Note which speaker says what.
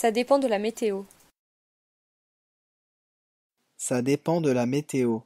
Speaker 1: Ça dépend de la météo.
Speaker 2: Ça dépend de la météo.